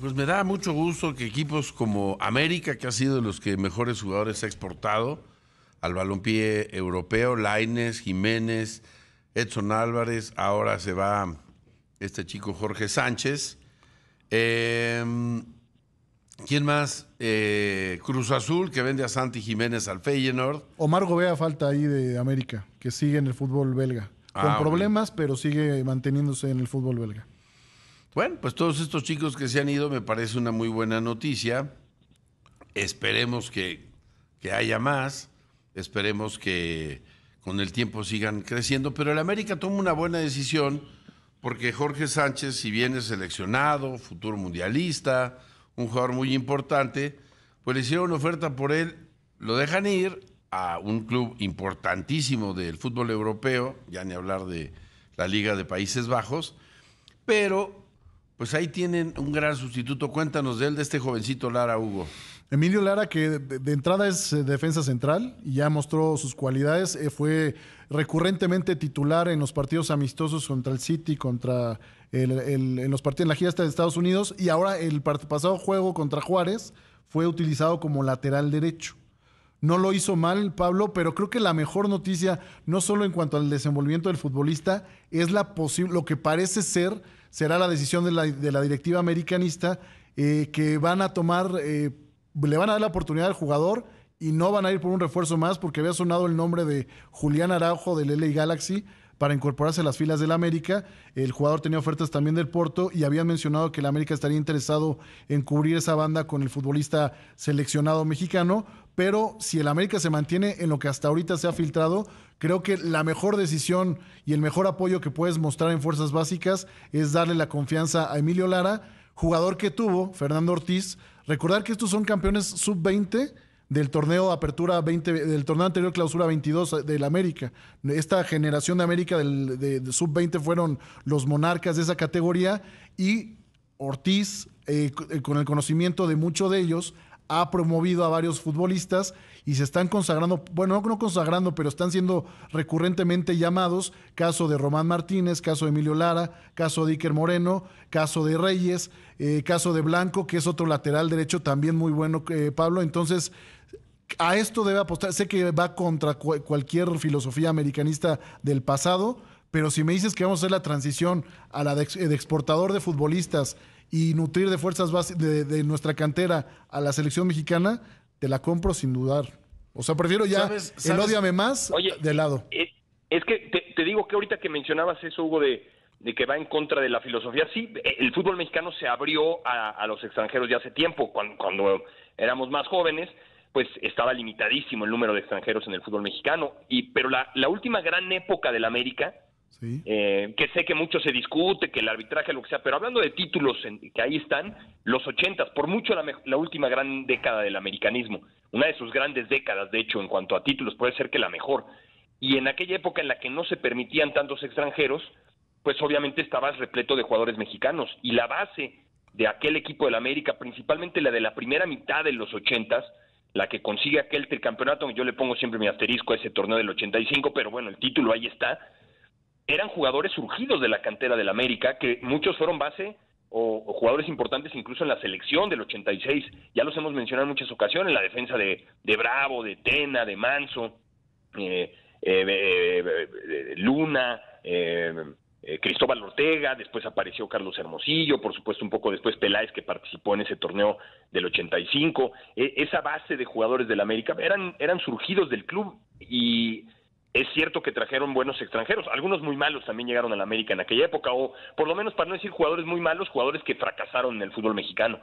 Pues me da mucho gusto que equipos como América, que ha sido de los que mejores jugadores ha exportado al balompié europeo, Laines, Jiménez, Edson Álvarez, ahora se va este chico Jorge Sánchez. Em, ¿Quién más? Eh, Cruz Azul, que vende a Santi Jiménez al Feyenoord. Omar Gobea falta ahí de América, que sigue en el fútbol belga. Con ah, problemas, pero sigue manteniéndose en el fútbol belga. Bueno, pues todos estos chicos que se han ido me parece una muy buena noticia. Esperemos que, haya más, esperemos que con el tiempo sigan creciendo, pero el América toma una buena decisión porque Jorge Sánchez, si bien es seleccionado, futuro mundialista, un jugador muy importante, pues le hicieron una oferta por él, lo dejan ir a un club importantísimo del fútbol europeo, ya ni hablar de la Liga de Países Bajos, pero pues ahí tienen un gran sustituto. Cuéntanos de él, de este jovencito Lara Hugo. Emilio Lara, que de entrada es eh, defensa central y ya mostró sus cualidades, eh, fue recurrentemente titular en los partidos amistosos contra el City, contra el, en los partidos en la gira de Estados Unidos y ahora el pasado juego contra Juárez fue utilizado como lateral derecho. No lo hizo mal Pablo, pero creo que la mejor noticia, no solo en cuanto al desenvolvimiento del futbolista, es la lo que parece ser será la decisión de la, directiva americanista eh, que van a tomar, eh, le van a dar la oportunidad al jugador y no van a ir por un refuerzo más porque había sonado el nombre de Julián Araujo del LA Galaxy para incorporarse a las filas del América. El jugador tenía ofertas también del Porto y habían mencionado que el América estaría interesado en cubrir esa banda con el futbolista seleccionado mexicano. Pero si el América se mantiene en lo que hasta ahorita se ha filtrado, creo que la mejor decisión y el mejor apoyo que puedes mostrar en fuerzas básicas es darle la confianza a Emilio Lara, jugador que tuvo Fernando Ortiz. Recordar que estos son campeones sub-20 del torneo de apertura 20, del torneo anterior clausura 22 del América. Esta generación de América del de, sub-20 fueron los monarcas de esa categoría y Ortiz, eh, con el conocimiento de muchos de ellos, ha promovido a varios futbolistas y se están consagrando, bueno, no, consagrando, pero están siendo recurrentemente llamados, caso de Román Martínez, caso de Emilio Lara, caso de Iker Moreno, caso de Reyes, eh, caso de Blanco, que es otro lateral derecho también muy bueno, eh, Pablo. Entonces, a esto debe apostar. Sé que va contra cualquier filosofía americanista del pasado, pero si me dices que vamos a hacer la transición a la de, eh, exportador de futbolistas y nutrir de fuerzas básicas de, nuestra cantera a la selección mexicana, te la compro sin dudar. O sea, prefiero ya el odiame más de lado. Eh, es, que te, digo que ahorita que mencionabas eso, Hugo, de, de, que va en contra de la filosofía, sí, eh, el fútbol mexicano se abrió a, a los extranjeros ya hace tiempo, cuando, cuando éramos más jóvenes, pues estaba limitadísimo el número de extranjeros en el fútbol mexicano. Y, pero la, la última gran época del América, eh, que sé que mucho se discute, que el arbitraje, lo que sea, pero hablando de títulos que ahí están, los ochentas, por mucho la, última gran década del americanismo, una de sus grandes décadas, de hecho, en cuanto a títulos, puede ser que la mejor. Y en aquella época en la que no se permitían tantos extranjeros, pues obviamente estabas repleto de jugadores mexicanos. Y la base de aquel equipo de la América, principalmente la de la primera mitad de los ochentas, la que consigue aquel tricampeonato, yo le pongo siempre mi asterisco a ese torneo del 85, pero bueno, el título ahí está eran jugadores surgidos de la cantera del América, que muchos fueron base o, jugadores importantes incluso en la selección del 86. Ya los hemos mencionado en muchas ocasiones, la defensa de, de Bravo, de Tena, de Manso, eh, eh, eh, Luna, Cristóbal Ortega, después apareció Carlos Hermosillo, por supuesto un poco después Peláez que participó en ese torneo del 85. E, esa base de jugadores del América eran, eran surgidos del club y es cierto que trajeron buenos extranjeros, algunos muy malos también llegaron a la América en aquella época, o por lo menos para no decir jugadores muy malos, jugadores que fracasaron en el fútbol mexicano.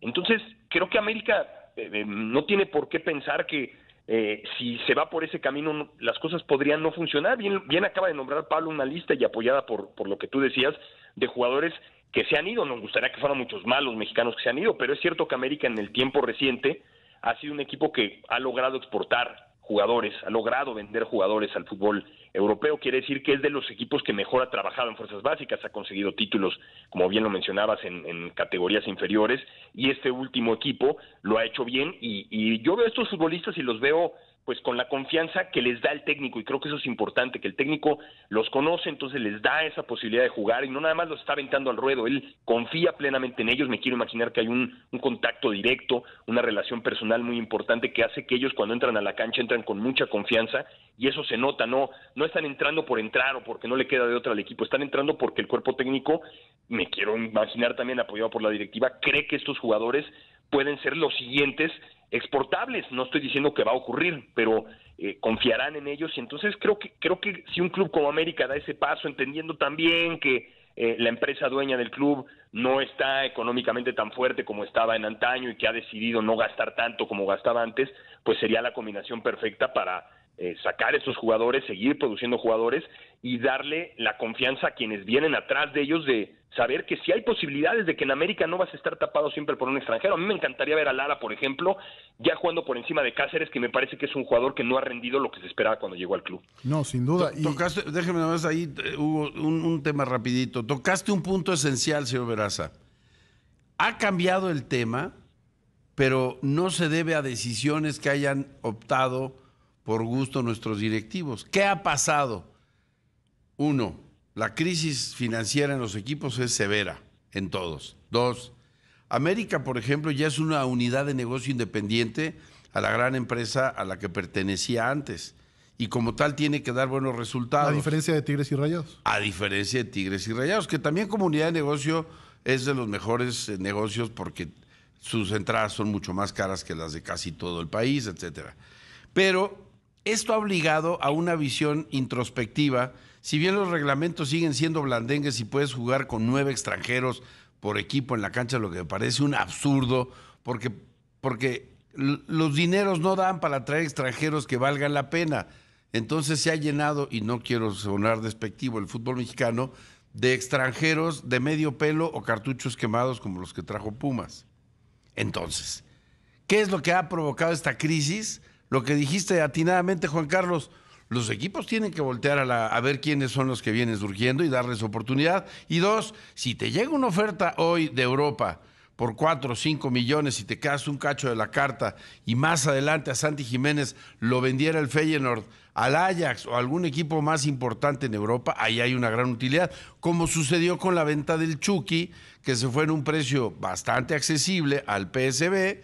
Entonces, creo que América eh, eh, no tiene por qué pensar que eh, si se va por ese camino las cosas podrían no funcionar. Bien, bien acaba de nombrar Pablo una lista y apoyada por, por lo que tú decías de jugadores que se han ido. Nos gustaría que fueran muchos malos mexicanos que se han ido, pero es cierto que América en el tiempo reciente ha sido un equipo que ha logrado exportar jugadores, ha logrado vender jugadores al fútbol europeo, quiere decir que es de los equipos que mejor ha trabajado en fuerzas básicas, ha conseguido títulos, como bien lo mencionabas, en, categorías inferiores, y este último equipo lo ha hecho bien, y, y yo veo estos futbolistas y los veo pues con la confianza que les da el técnico y creo que eso es importante, que el técnico los conoce, entonces les da esa posibilidad de jugar y no nada más los está aventando al ruedo, él confía plenamente en ellos, me quiero imaginar que hay un, contacto directo, una relación personal muy importante que hace que ellos cuando entran a la cancha entran con mucha confianza y eso se nota, no, no están entrando por entrar o porque no le queda de otra al equipo, están entrando porque el cuerpo técnico, me quiero imaginar también apoyado por la directiva, cree que estos jugadores pueden ser los siguientes exportables. No estoy diciendo que va a ocurrir, pero eh, confiarán en ellos y entonces creo que creo que si un club como América da ese paso, entendiendo también que eh, la empresa dueña del club no está económicamente tan fuerte como estaba en antaño y que ha decidido no gastar tanto como gastaba antes, pues sería la combinación perfecta para eh, sacar esos jugadores, seguir produciendo jugadores y darle la confianza a quienes vienen atrás de ellos de saber que si hay posibilidades de que en América no vas a estar tapado siempre por un extranjero. A mí me encantaría ver a Lara, por ejemplo, ya jugando por encima de Cáceres, que me parece que es un jugador que no ha rendido lo que se esperaba cuando llegó al club. No, sin duda. déjeme nomás ahí, eh, Hugo, un, tema rapidito. Tocaste un punto esencial, señor Veraza. Ha cambiado el tema, pero no se debe a decisiones que hayan optado por gusto nuestros directivos. ¿Qué ha pasado? Uno, la crisis financiera en los equipos es severa, en todos. Dos, América, por ejemplo, ya es una unidad de negocio independiente a la gran empresa a la que pertenecía antes. Y como tal tiene que dar buenos resultados. A diferencia de Tigres y Rayados. A diferencia de Tigres y Rayados, que también como unidad de negocio es de los mejores eh, negocios porque sus entradas son mucho más caras que las de casi todo el país, etcétera. Pero esto ha obligado a una visión introspectiva. Si bien los reglamentos siguen siendo blandengues y puedes jugar con nueve extranjeros por equipo en la cancha, lo que me parece un absurdo, porque, porque los dineros no dan para traer extranjeros que valgan la pena. Entonces se ha llenado, y no quiero sonar despectivo, el fútbol mexicano de extranjeros de medio pelo o cartuchos quemados como los que trajo Pumas. Entonces, ¿qué es lo que ha provocado esta crisis? lo que dijiste atinadamente, Juan Carlos, los equipos tienen que voltear a, ver quiénes son los que vienen surgiendo y darles oportunidad. Y dos, si te llega una oferta hoy de Europa por 4 o 5 millones y te quedas un cacho de la carta y más adelante a Santi Jiménez lo vendiera el Feyenoord al Ajax o algún equipo más importante en Europa, ahí hay una gran utilidad, como sucedió con la venta del Chucky, que se fue en un precio bastante accesible al PSB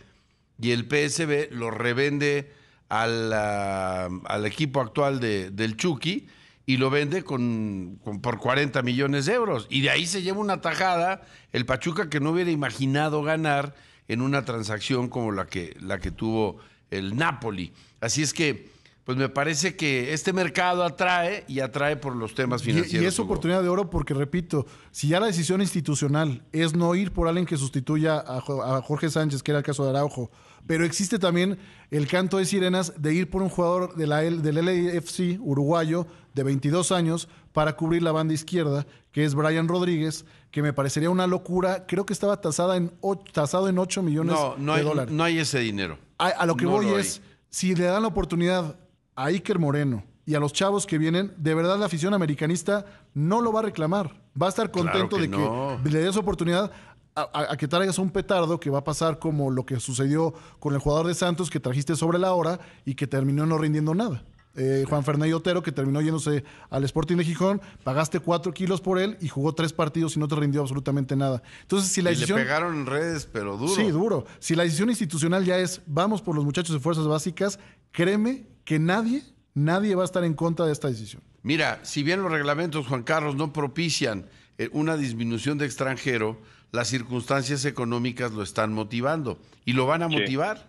y el PSB lo revende al, ah, al equipo actual de, del Chucky y lo vende por 40 millones de euros. Y de ahí se lleva una tajada el Pachuca que no hubiera imaginado ganar en una transacción como la que, la que tuvo el Napoli. Así es que pues me parece que este mercado atrae y atrae por los temas financieros. Y, es oportunidad de oro porque, repito, si ya la decisión institucional es no ir por alguien que sustituya a, Jorge Sánchez, que era el caso de Araujo, pero existe también el canto de sirenas de ir por un jugador de del LFC uruguayo de 22 años para cubrir la banda izquierda, que es Brian Rodríguez, que me parecería una locura. Creo que estaba tasada en, tasado en 8 millones de dólares. No no hay ese dinero. A, lo que voy es, si le dan la oportunidad a Iker Moreno y a los chavos que vienen, de verdad la afición americanista no lo va a reclamar. Va a estar contento de que le des oportunidad a, a, que traigas un petardo que va a pasar como lo que sucedió con el jugador de Santos que trajiste sobre la hora y que terminó no rindiendo nada eh, Juan Fernández Otero, que terminó yéndose al Sporting de Gijón, pagaste cuatro kilos por él y jugó tres partidos y no te rindió absolutamente nada. Entonces, si la decisión. Le pegaron en redes, pero duro. Sí, duro. Si la decisión institucional ya es vamos por los muchachos de fuerzas básicas, créeme que nadie, nadie va a estar en contra de esta decisión. Mira, si bien los reglamentos, Juan Carlos, no propician eh, una disminución de extranjero, las circunstancias económicas lo están motivando y lo van a motivar.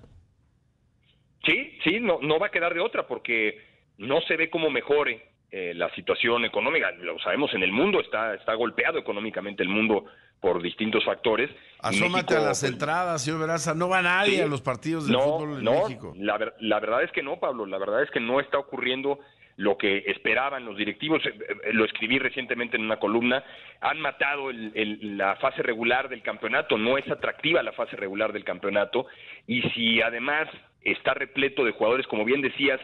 Sí, sí, no, no va a quedar de otra porque no se ve cómo mejore eh, la situación económica. Lo sabemos en el mundo, está, está golpeado económicamente el mundo por distintos factores. Asómate a las pues, entradas, señor Veraza, no va nadie a los partidos de fútbol en México. La, verdad es que no, Pablo, la verdad es que no está ocurriendo lo que esperaban los directivos, eh, eh, lo escribí recientemente en una columna, han matado la fase regular del campeonato, no es atractiva la fase regular del campeonato, y si además está repleto de jugadores, como bien decías,